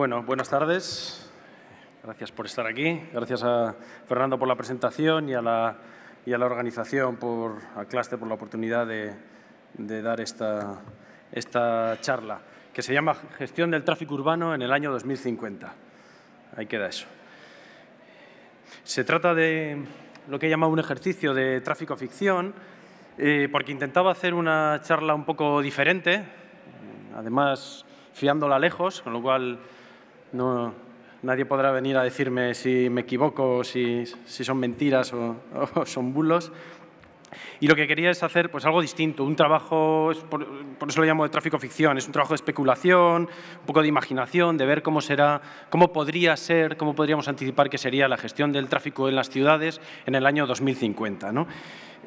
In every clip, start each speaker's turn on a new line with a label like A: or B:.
A: Bueno, buenas tardes. Gracias por estar aquí. Gracias a Fernando por la presentación y a la, y a la organización, por, a Cluster, por la oportunidad de, dar esta, esta charla, que se llama Gestión del Tráfico Urbano en el año 2050. Ahí queda eso. Se trata de lo que he llamado un ejercicio de tráfico ficción, eh, porque intentaba hacer una charla un poco diferente, además fiándola lejos, con lo cual no, nadie podrá venir a decirme si me equivoco, si, si son mentiras o son bulos. Y lo que quería es hacer pues, algo distinto, un trabajo, por, eso lo llamo de tráfico ficción, es un trabajo de especulación, un poco de imaginación, de ver cómo será, cómo podría ser, cómo podríamos anticipar que sería la gestión del tráfico en las ciudades en el año 2050. ¿no?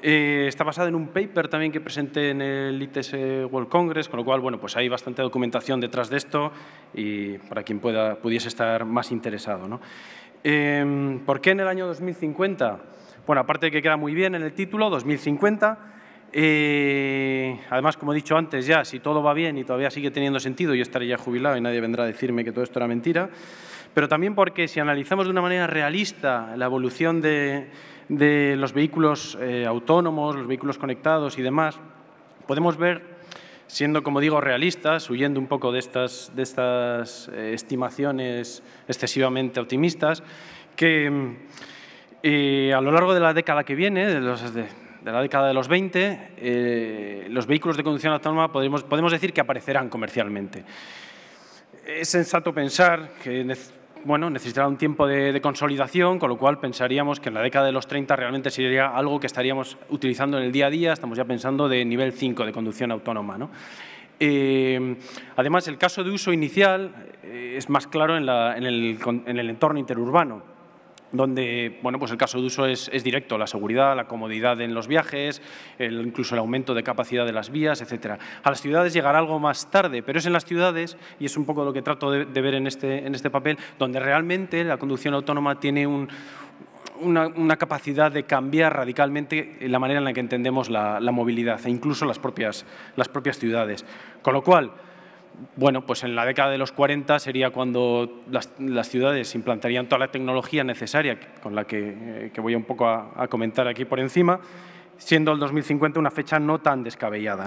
A: Eh, está basado en un paper también que presenté en el ITS World Congress, con lo cual bueno, pues hay bastante documentación detrás de esto y para quien pueda, pudiese estar más interesado. Em, ¿Por qué en el año 2050? Bueno, aparte de que queda muy bien en el título, 2050. Eh, además, como he dicho antes, ya si todo va bien y todavía sigue teniendo sentido, yo estaré ya jubilado y nadie vendrá a decirme que todo esto era mentira. Pero también porque si analizamos de una manera realista la evolución de, los vehículos eh, autónomos, los vehículos conectados y demás, podemos ver, siendo, como digo, realistas, huyendo un poco de estas, eh, estimaciones excesivamente optimistas, que a lo largo de la década que viene, de, la década de los 20, eh, los vehículos de conducción autónoma podemos, decir que aparecerán comercialmente. Es sensato pensar que necesitará un tiempo de, consolidación, con lo cual pensaríamos que en la década de los 30 realmente sería algo que estaríamos utilizando en el día a día, estamos ya pensando de nivel 5 de conducción autónoma. Eh, además, el caso de uso inicial eh, es más claro en el entorno interurbano donde bueno, pues el caso de uso es, directo, la seguridad, la comodidad en los viajes, incluso el aumento de capacidad de las vías, etc. A las ciudades llegará algo más tarde, pero es en las ciudades, y es un poco lo que trato de, ver en este, en este papel, donde realmente la conducción autónoma tiene una, capacidad de cambiar radicalmente la manera en la que entendemos la, la movilidad e incluso las propias, las propias ciudades. Con lo cual, bueno, pues en la década de los 40 sería cuando las, ciudades implantarían toda la tecnología necesaria, con la que, eh, voy un poco a, comentar aquí por encima, siendo el 2050 una fecha no tan descabellada.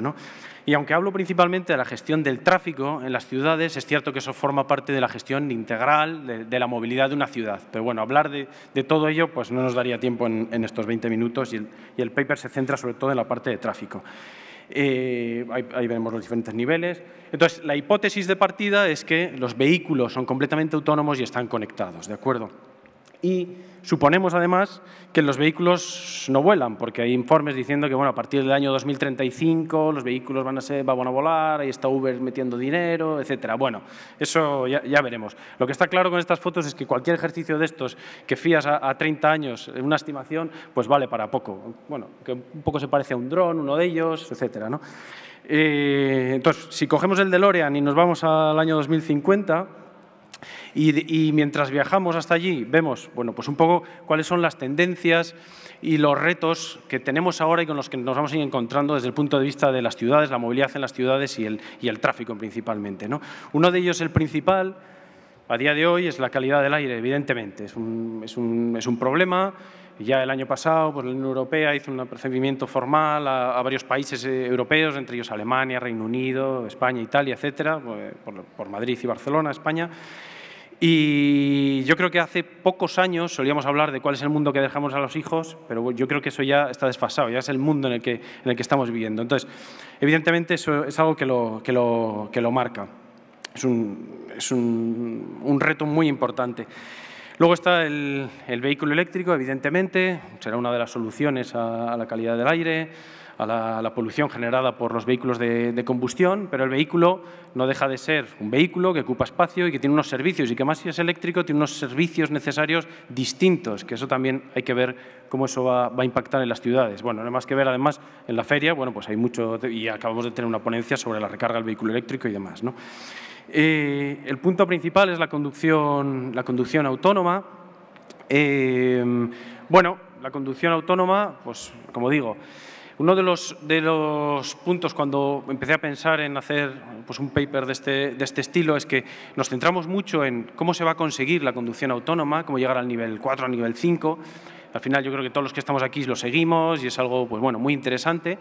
A: Y aunque hablo principalmente de la gestión del tráfico en las ciudades, es cierto que eso forma parte de la gestión integral de, la movilidad de una ciudad. Pero bueno, hablar de, todo ello pues no nos daría tiempo en, estos 20 minutos y el paper se centra sobre todo en la parte de tráfico. Eh, ahí, ahí, vemos los diferentes niveles. Entonces, la hipótesis de partida es que los vehículos son completamente autónomos y están conectados, ¿de acuerdo? Y suponemos además que los vehículos no vuelan, porque hay informes diciendo que bueno, a partir del año 2035 los vehículos van a, ser, van a volar, ahí está Uber metiendo dinero, etcétera. Bueno, eso ya, veremos. Lo que está claro con estas fotos es que cualquier ejercicio de estos que fías a, 30 años, una estimación, pues vale para poco. Bueno, que un poco se parece a un dron, uno de ellos, etcétera. Eh, entonces, si cogemos el DeLorean y nos vamos al año 2050 y, mientras viajamos hasta allí, vemos bueno, pues un poco cuáles son las tendencias y los retos que tenemos ahora y con los que nos vamos a ir encontrando desde el punto de vista de las ciudades, la movilidad en las ciudades y el, y el tráfico principalmente. ¿no? Uno de ellos, el principal, a día de hoy, es la calidad del aire, evidentemente. Es un, es un, problema. Ya el año pasado, pues, la Unión Europea hizo un procedimiento formal a, varios países eh, europeos, entre ellos Alemania, Reino Unido, España, Italia, etcétera, pues, por, por Madrid y Barcelona, España, y yo creo que hace pocos años solíamos hablar de cuál es el mundo que dejamos a los hijos, pero yo creo que eso ya está desfasado, ya es el mundo en el que, estamos viviendo. Entonces, evidentemente eso es algo que lo, que lo, marca. Es, un reto muy importante. Luego está el, vehículo eléctrico, evidentemente, será una de las soluciones a, la calidad del aire, a la, polución generada por los vehículos de, combustión, pero el vehículo no deja de ser un vehículo que ocupa espacio y que tiene unos servicios, y que más si es eléctrico, tiene unos servicios necesarios distintos, que eso también hay que ver cómo eso va, a impactar en las ciudades. Bueno, no hay más que ver, además, en la feria, bueno, pues hay mucho, y acabamos de tener una ponencia sobre la recarga del vehículo eléctrico y demás, ¿no? Eh, el punto principal es la conducción, autónoma. Eh, bueno, la conducción autónoma, pues como digo, uno de los, puntos cuando empecé a pensar en hacer pues, un paper este, de este, estilo es que nos centramos mucho en cómo se va a conseguir la conducción autónoma, cómo llegar al nivel 4, al nivel 5. Al final yo creo que todos los que estamos aquí lo seguimos y es algo pues, muy interesante.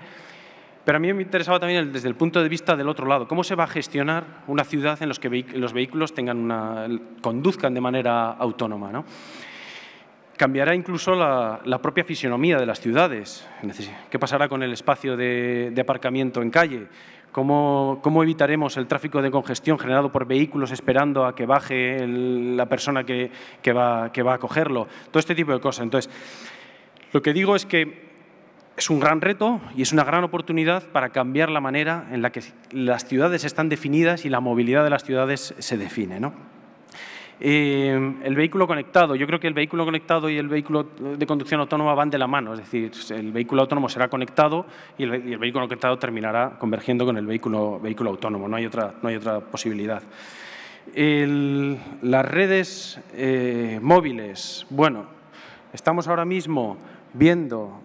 A: Pero a mí me interesaba también desde el punto de vista del otro lado, ¿cómo se va a gestionar una ciudad en la que los vehículos tengan una, conduzcan de manera autónoma? ¿no? Cambiará incluso la, propia fisionomía de las ciudades. ¿Qué pasará con el espacio de, aparcamiento en calle? ¿Cómo, evitaremos el tráfico de congestión generado por vehículos esperando a que baje la persona que, que, va, que va a cogerlo? Todo este tipo de cosas. Entonces, lo que digo es que es un gran reto y es una gran oportunidad para cambiar la manera en la que las ciudades están definidas y la movilidad de las ciudades se define. Eh, el vehículo conectado. Yo creo que el vehículo conectado y el vehículo de conducción autónoma van de la mano. Es decir, el vehículo autónomo será conectado y el, vehículo conectado terminará convergiendo con el vehículo, vehículo autónomo. No hay otra, no hay otra posibilidad. las redes eh, móviles. Bueno, estamos ahora mismo viendo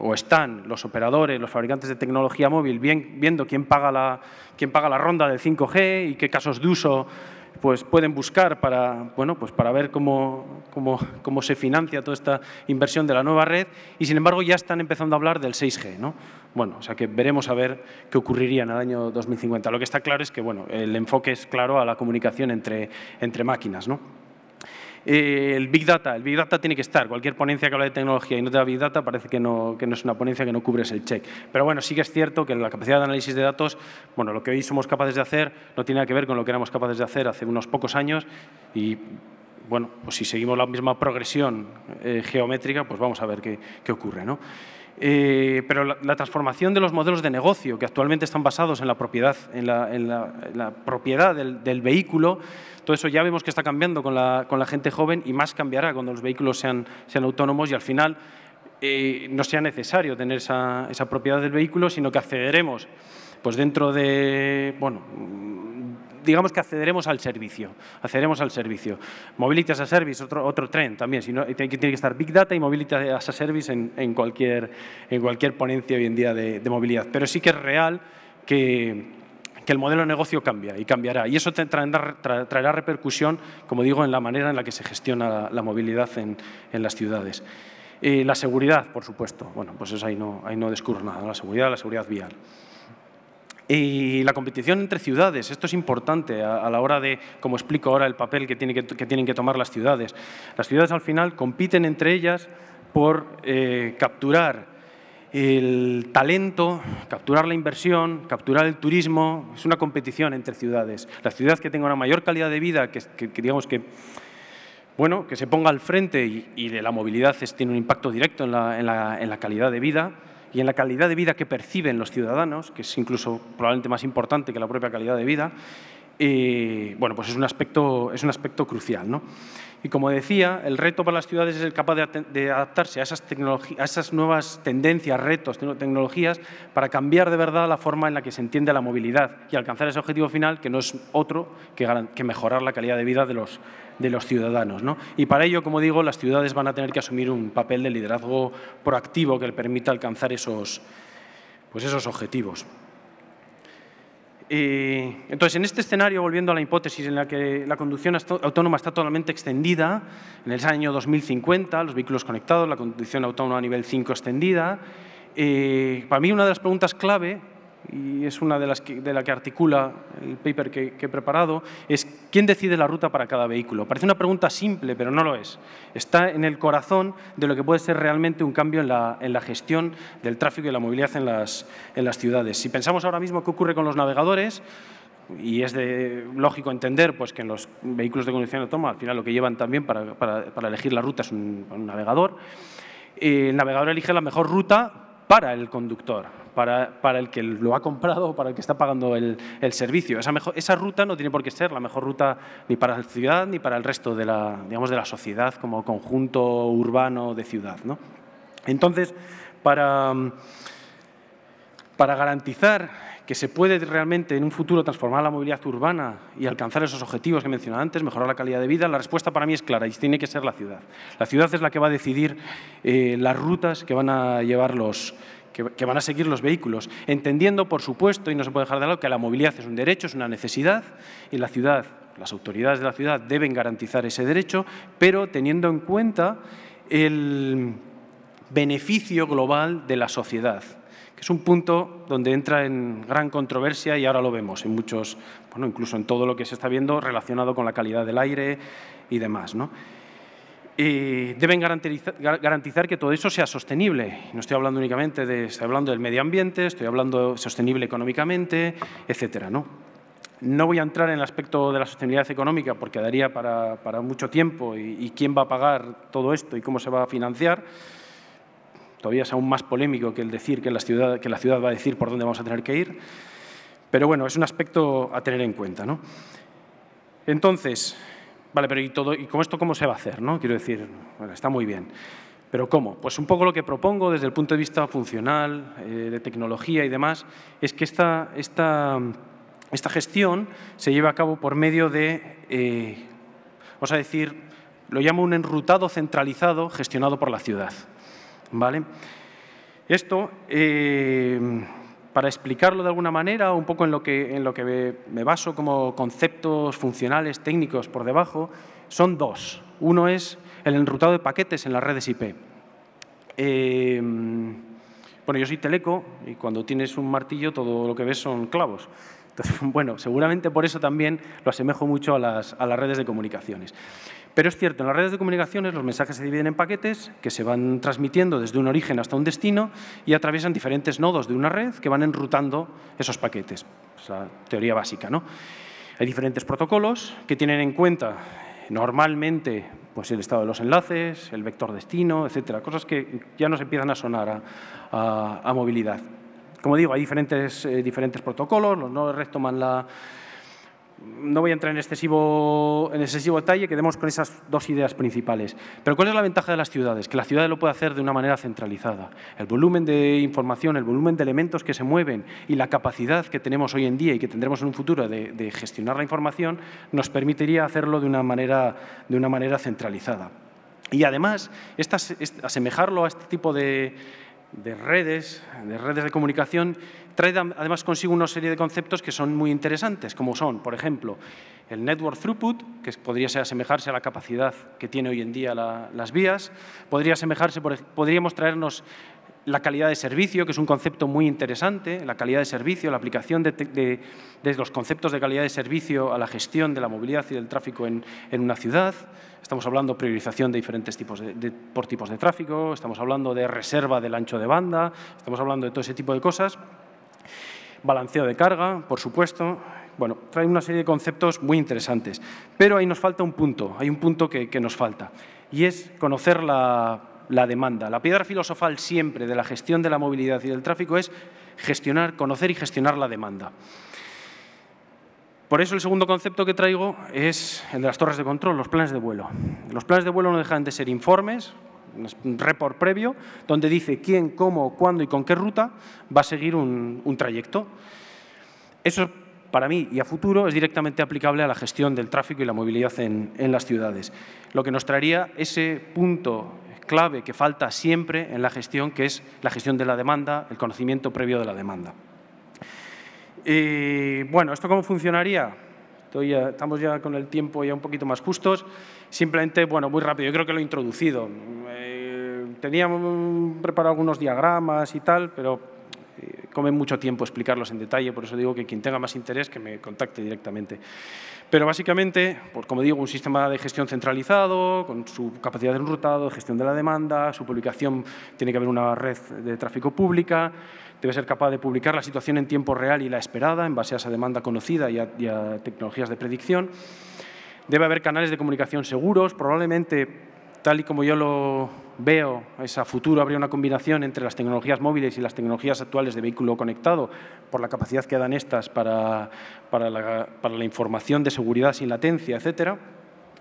A: o están los operadores, los fabricantes de tecnología móvil viendo quién paga, la, paga la ronda del 5G y qué casos de uso pues pueden buscar para, bueno, pues para ver cómo, se financia toda esta inversión de la nueva red y sin embargo ya están empezando a hablar del 6G. ¿no? Bueno, o sea que veremos a ver qué ocurriría en el año 2050. Lo que está claro es que bueno, el enfoque es claro a la comunicación entre, entre máquinas. ¿no? Eh, el Big Data, el Big Data tiene que estar. Cualquier ponencia que habla de tecnología y no te da Big Data parece que no, es una ponencia que no cubres el check. Pero bueno, sí que es cierto que la capacidad de análisis de datos, bueno, lo que hoy somos capaces de hacer no tiene nada que ver con lo que éramos capaces de hacer hace unos pocos años y bueno, pues si seguimos la misma progresión eh, geométrica, pues vamos a ver qué, qué ocurre. ¿no? Eh, pero la, transformación de los modelos de negocio, que actualmente están basados en la propiedad, en la, propiedad del, vehículo, todo eso ya vemos que está cambiando con la, gente joven y más cambiará cuando los vehículos sean, sean autónomos y al final eh, no sea necesario tener esa, propiedad del vehículo, sino que accederemos pues dentro de, bueno, digamos que accederemos al servicio. Accederemos al servicio. Mobility as a Service, otro, otro tren también. Si tiene que estar Big Data y Mobility as a Service en, cualquier, en cualquier ponencia hoy en día de, movilidad. Pero sí que es real que, que el modelo de negocio cambia y cambiará. Y eso traerá, traerá, repercusión, como digo, en la manera en la que se gestiona la, movilidad en, en, las ciudades. Eh, la seguridad, por supuesto. Bueno, pues ahí no, ahí no descubro nada. La seguridad, la seguridad vial. Y la competición entre ciudades, esto es importante a, la hora de, como explico ahora, el papel que, tienen que tomar las ciudades. Las ciudades al final compiten entre ellas por eh, capturar el talento, capturar la inversión, capturar el turismo, es una competición entre ciudades. La ciudad que tenga una mayor calidad de vida, que, digamos que, bueno, que se ponga al frente y, de la movilidad tiene un impacto directo en la calidad de vida, y en la calidad de vida que perciben los ciudadanos, que es incluso probablemente más importante que la propia calidad de vida, eh, bueno, pues es un aspecto, es un aspecto crucial. ¿no? Y como decía, el reto para las ciudades es ser capaz de, adaptarse a esas, a nuevas tendencias, retos, tecnologías, para cambiar de verdad la forma en la que se entiende la movilidad y alcanzar ese objetivo final, que no es otro que, mejorar la calidad de vida de los, ciudadanos. Y para ello, como digo, las ciudades van a tener que asumir un papel de liderazgo proactivo que le permita alcanzar esos, pues esos objetivos entonces, en este escenario, volviendo a la hipótesis en la que la conducción autónoma está totalmente extendida, en el año 2050, los vehículos conectados, la conducción autónoma a nivel 5 extendida, eh, para mí una de las preguntas clave, y es una de las que, de la que articula el paper que he preparado, es ¿Quién decide la ruta para cada vehículo? Parece una pregunta simple, pero no lo es. Está en el corazón de lo que puede ser realmente un cambio en la, gestión del tráfico y la movilidad en las, en las ciudades. Si pensamos ahora mismo qué ocurre con los navegadores, y es de, lógico entender pues, que en los vehículos de conducción autónoma, al final lo que llevan también para, elegir la ruta es un, navegador, eh, el navegador elige la mejor ruta para el conductor, para, el que lo ha comprado o para el que está pagando el, servicio. Esa, ruta no tiene por qué ser la mejor ruta ni para la ciudad ni para el resto de la, sociedad como conjunto urbano de ciudad. Entonces, para, garantizar que se puede realmente en un futuro transformar la movilidad urbana y alcanzar esos objetivos que mencionaba antes, mejorar la calidad de vida, la respuesta para mí es clara y tiene que ser la ciudad. La ciudad es la que va a decidir eh, las rutas que van a llevar los, que, van a seguir los vehículos, entendiendo, por supuesto, y no se puede dejar de lado, que la movilidad es un derecho, es una necesidad, y la ciudad, las autoridades de la ciudad deben garantizar ese derecho, pero teniendo en cuenta el beneficio global de la sociedad que es un punto donde entra en gran controversia y ahora lo vemos en muchos, bueno, incluso en todo lo que se está viendo relacionado con la calidad del aire y demás. ¿no? y deben garantizar, que todo eso sea sostenible. No estoy hablando únicamente de, hablando del medio ambiente, estoy hablando sostenible económicamente, etcétera, ¿no? voy a entrar en el aspecto de la sostenibilidad económica porque daría para, mucho tiempo y, quién va a pagar todo esto y cómo se va a financiar. Todavía es aún más polémico que el decir que la ciudad, que la ciudad va a decir por dónde vamos a tener que ir. Pero bueno, es un aspecto a tener en cuenta. ¿no? Entonces, Vale, pero ¿y, todo, ¿y con esto cómo se va a hacer? ¿no? Quiero decir, está muy bien. ¿Pero cómo? Pues un poco lo que propongo desde el punto de vista funcional, eh, de tecnología y demás, es que esta, esta, esta, gestión se lleva a cabo por medio de, eh, vamos a decir, lo llamo un enrutado centralizado gestionado por la ciudad. ¿Vale? Esto... Eh, para explicarlo de alguna manera, un poco en lo que, en lo que me baso como conceptos funcionales, técnicos por debajo, son dos. Uno es el enrutado de paquetes en las redes IP. Eh, bueno, yo soy teleco y cuando tienes un martillo todo lo que ves son clavos. Entonces, bueno, seguramente por eso también lo asemejo mucho a las, a las redes de comunicaciones. Pero es cierto, en las redes de comunicaciones los mensajes se dividen en paquetes que se van transmitiendo desde un origen hasta un destino y atraviesan diferentes nodos de una red que van enrutando esos paquetes. Es la teoría básica. ¿no? Hay diferentes protocolos que tienen en cuenta normalmente pues el estado de los enlaces, el vector destino, etcétera, cosas que ya nos empiezan a sonar a, movilidad. Como digo, hay diferentes, eh, diferentes protocolos, los nodos de red toman la, no voy a entrar en excesivo, en excesivo detalle, quedemos con esas dos ideas principales. Pero ¿cuál es la ventaja de las ciudades? Que la ciudad lo puede hacer de una manera centralizada. El volumen de información, el volumen de elementos que se mueven y la capacidad que tenemos hoy en día y que tendremos en un futuro de, gestionar la información nos permitiría hacerlo de una manera, de una manera centralizada. Y además, asemejarlo a este tipo de redes, de redes de comunicación, trae además consigo una serie de conceptos que son muy interesantes, como son, por ejemplo, el network throughput, que podría asemejarse a la capacidad que tiene hoy en día las vías, podría podríamos traernos la calidad de servicio, que es un concepto muy interesante, la calidad de servicio, la aplicación de, los conceptos de calidad de servicio a la gestión de la movilidad y del tráfico en, una ciudad. Estamos hablando de priorización de diferentes tipos por tipos de tráfico, estamos hablando de reserva del ancho de banda, estamos hablando de todo ese tipo de cosas balanceo de carga, por supuesto. Bueno, trae una serie de conceptos muy interesantes, pero ahí nos falta un punto, hay un punto que, nos falta, y es conocer la, la demanda. La piedra filosofal siempre de la gestión de la movilidad y del tráfico es gestionar, conocer y gestionar la demanda. Por eso el segundo concepto que traigo es el de las torres de control, los planes de vuelo. Los planes de vuelo no dejan de ser informes un report previo, donde dice quién, cómo, cuándo y con qué ruta va a seguir un, trayecto. Eso para mí y a futuro es directamente aplicable a la gestión del tráfico y la movilidad en, las ciudades. Lo que nos traería ese punto clave que falta siempre en la gestión, que es la gestión de la demanda, el conocimiento previo de la demanda. Eh, bueno, ¿esto cómo funcionaría? estamos ya con el tiempo ya un poquito más justos. Simplemente, bueno, muy rápido, yo creo que lo he introducido teníamos preparado algunos diagramas y tal, pero eh, comen mucho tiempo explicarlos en detalle, por eso digo que quien tenga más interés que me contacte directamente. Pero básicamente, por como digo, un sistema de gestión centralizado, con su capacidad de enrutado, gestión de la demanda, su publicación, tiene que haber una red de tráfico pública, debe ser capaz de publicar la situación en tiempo real y la esperada, en base a esa demanda conocida y y a tecnologías de predicción. Debe haber canales de comunicación seguros, probablemente tal y como yo lo veo, es a futuro habría una combinación entre las tecnologías móviles y las tecnologías actuales de vehículo conectado, por la capacidad que dan estas para, la, para la información de seguridad sin latencia, etcétera.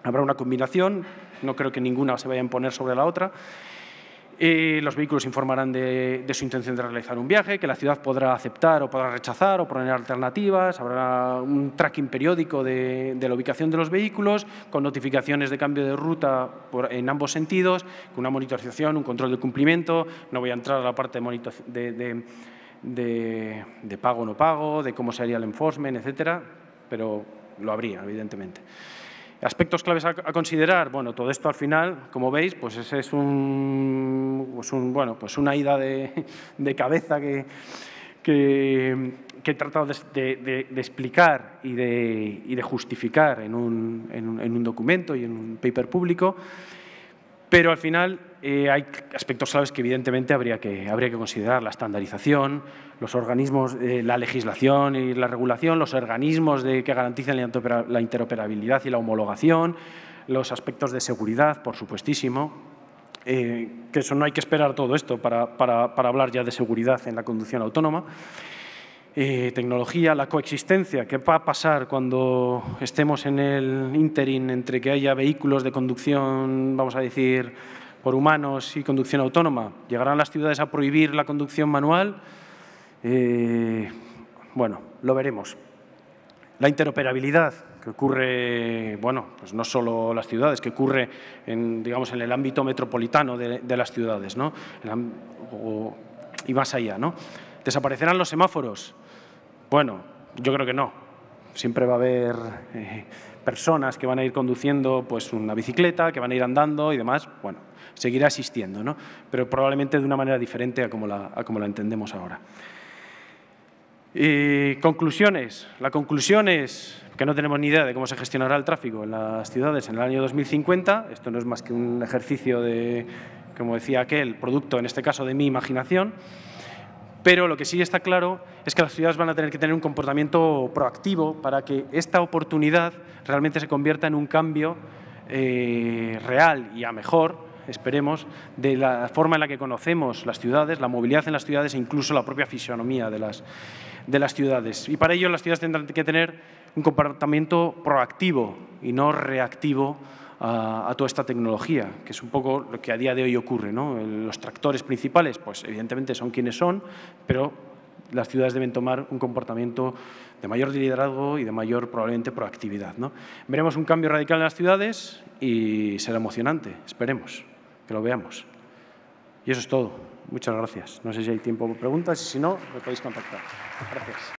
A: Habrá una combinación, no creo que ninguna se vaya a imponer sobre la otra los vehículos informarán de, su intención de realizar un viaje, que la ciudad podrá aceptar o podrá rechazar o poner alternativas, habrá un tracking periódico de, la ubicación de los vehículos, con notificaciones de cambio de ruta en ambos sentidos, con una monitorización, un control de cumplimiento. No voy a entrar a la parte de, de pago o no pago, de cómo sería el enforcement, etcétera, pero lo habría, evidentemente. Aspectos claves a, considerar, bueno, todo esto al final, como veis, pues es pues un, bueno, pues una ida de, cabeza que, he tratado de, explicar y de, y justificar en un, en un documento y en un paper público. Pero al final eh, hay aspectos claves que evidentemente habría que, habría que considerar, la estandarización, los organismos, eh, la legislación y la regulación, los organismos de, que garantizan la interoperabilidad y la homologación, los aspectos de seguridad, por supuestísimo, eh, que eso no hay que esperar todo esto para, para hablar ya de seguridad en la conducción autónoma tecnología, la coexistencia, qué va a pasar cuando estemos en el interín entre que haya vehículos de conducción, vamos a decir, por humanos y conducción autónoma. ¿Llegarán las ciudades a prohibir la conducción manual? Eh, bueno, lo veremos. La interoperabilidad, que ocurre, bueno, pues no solo las ciudades, que ocurre en, digamos, en el ámbito metropolitano de, las ciudades, ¿no? y más allá, ¿no? Desaparecerán los semáforos. Bueno, yo creo que no. Siempre va a haber eh, personas que van a ir conduciendo pues, una bicicleta, que van a ir andando y demás. Bueno, seguirá existiendo, ¿no? pero probablemente de una manera diferente a como la, entendemos ahora. Y conclusiones. La conclusión es que no tenemos ni idea de cómo se gestionará el tráfico en las ciudades en el año 2050. Esto no es más que un ejercicio de, como decía aquel, producto en este caso de mi imaginación. Pero lo que sí está claro es que las ciudades van a tener que tener un comportamiento proactivo para que esta oportunidad realmente se convierta en un cambio eh, real y a mejor, esperemos, de la forma en la que conocemos las ciudades, la movilidad en las ciudades e incluso la propia fisionomía de las, de las ciudades. Y para ello las ciudades tendrán que tener un comportamiento proactivo y no reactivo a, toda esta tecnología, que es un poco lo que a día de hoy ocurre. Los tractores principales, pues evidentemente son quienes son, pero las ciudades deben tomar un comportamiento de mayor liderazgo y de mayor probablemente proactividad. Veremos un cambio radical en las ciudades y será emocionante, esperemos que lo veamos. Y eso es todo. Muchas gracias. No sé si hay tiempo para preguntas y si no, me podéis contactar. Gracias.